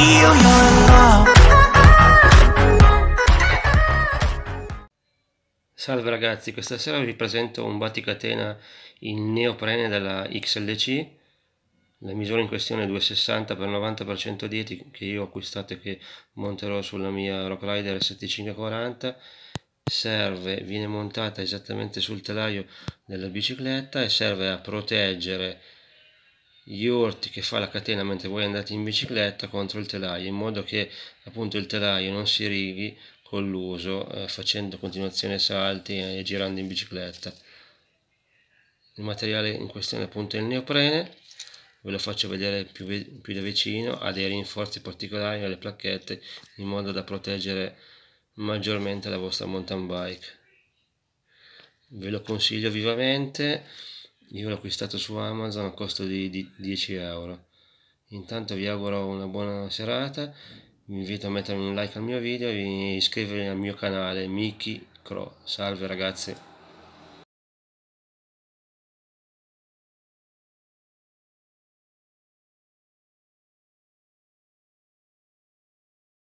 feel your love. Salve ragazzi, questa sera vi presento un batticatena in neoprene della XLC. La misura in questione è 260 x 90 x che io ho acquistato e che monterò sulla mia Rockrider 7540. serve, viene montata esattamente sul telaio della bicicletta e serve a proteggere gli urti che fa la catena mentre voi andate in bicicletta contro il telaio in modo che appunto il telaio non si righi con l'uso eh, facendo continuazione salti e girando in bicicletta il materiale in questione appunto è il neoprene ve lo faccio vedere più, più da vicino ha dei rinforzi particolari alle placchette in modo da proteggere maggiormente la vostra mountain bike ve lo consiglio vivamente io l'ho acquistato su Amazon a costo di, di 10 euro. Intanto vi auguro una buona serata, vi invito a mettere un like al mio video e iscrivervi al mio canale Mickey Crow. Salve ragazzi!